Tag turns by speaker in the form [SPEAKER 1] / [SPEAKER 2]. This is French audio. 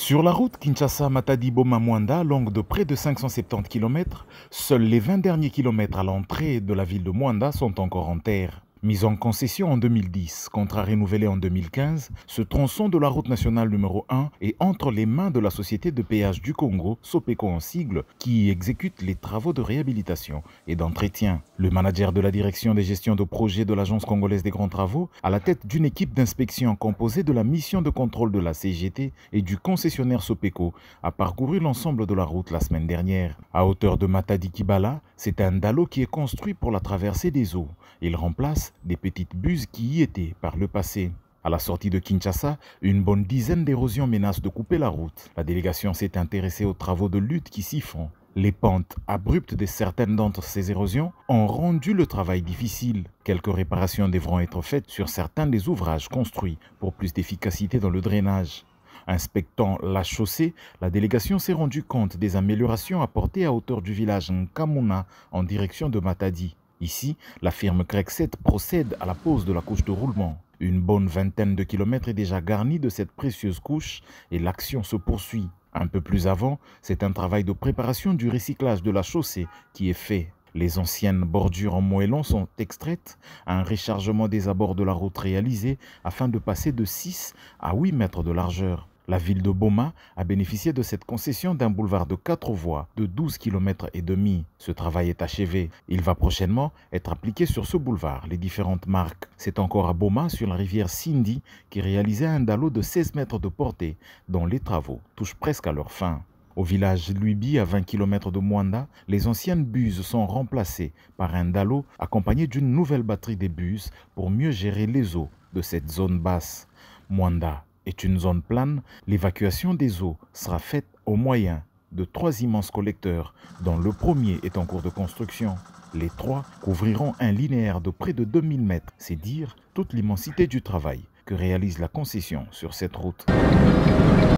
[SPEAKER 1] Sur la route Kinshasa-Matadi-Boma-Mwanda, longue de près de 570 km, seuls les 20 derniers kilomètres à l'entrée de la ville de Mwanda sont encore en terre. Mise en concession en 2010, contrat renouvelé en 2015, ce tronçon de la route nationale numéro 1 est entre les mains de la Société de péage du Congo, Sopeco en sigle, qui exécute les travaux de réhabilitation et d'entretien. Le manager de la direction des gestions de projets de l'Agence congolaise des grands travaux, à la tête d'une équipe d'inspection composée de la mission de contrôle de la CGT et du concessionnaire Sopeco, a parcouru l'ensemble de la route la semaine dernière. À hauteur de Matadi Kibala, c'est un dallo qui est construit pour la traversée des eaux. Il remplace des petites buses qui y étaient par le passé. À la sortie de Kinshasa, une bonne dizaine d'érosions menacent de couper la route. La délégation s'est intéressée aux travaux de lutte qui s'y font. Les pentes abruptes de certaines d'entre ces érosions ont rendu le travail difficile. Quelques réparations devront être faites sur certains des ouvrages construits pour plus d'efficacité dans le drainage. Inspectant la chaussée, la délégation s'est rendue compte des améliorations apportées à hauteur du village Nkamuna en direction de Matadi. Ici, la firme Crexet procède à la pose de la couche de roulement. Une bonne vingtaine de kilomètres est déjà garnie de cette précieuse couche et l'action se poursuit. Un peu plus avant, c'est un travail de préparation du recyclage de la chaussée qui est fait. Les anciennes bordures en moellons sont extraites, un rechargement des abords de la route réalisé afin de passer de 6 à 8 mètres de largeur. La ville de Boma a bénéficié de cette concession d'un boulevard de 4 voies de 12 km et demi. Ce travail est achevé. Il va prochainement être appliqué sur ce boulevard, les différentes marques. C'est encore à Boma, sur la rivière Cindy, qui réalisait un dalot de 16 mètres de portée, dont les travaux touchent presque à leur fin. Au village Luibi, à 20 km de Mwanda, les anciennes buses sont remplacées par un dalot accompagné d'une nouvelle batterie des buses pour mieux gérer les eaux de cette zone basse. Mwanda, est une zone plane, l'évacuation des eaux sera faite au moyen de trois immenses collecteurs, dont le premier est en cours de construction. Les trois couvriront un linéaire de près de 2000 mètres, c'est dire toute l'immensité du travail que réalise la concession sur cette route.